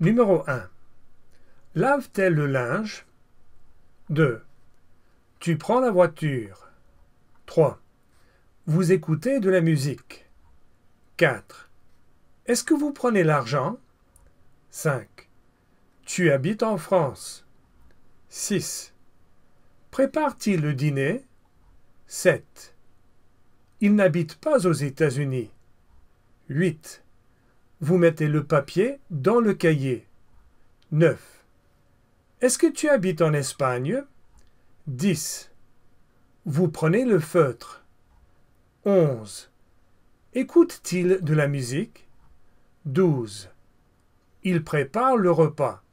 Numéro 1. Lave-t-elle le linge 2. Tu prends la voiture 3. Vous écoutez de la musique 4. Est-ce que vous prenez l'argent 5. Tu habites en France 6. Prépare-t-il le dîner 7. Il n'habite pas aux États-Unis 8. Vous mettez le papier dans le cahier. 9. Est-ce que tu habites en Espagne 10. Vous prenez le feutre. 11. Écoute-t-il de la musique 12. Il prépare le repas.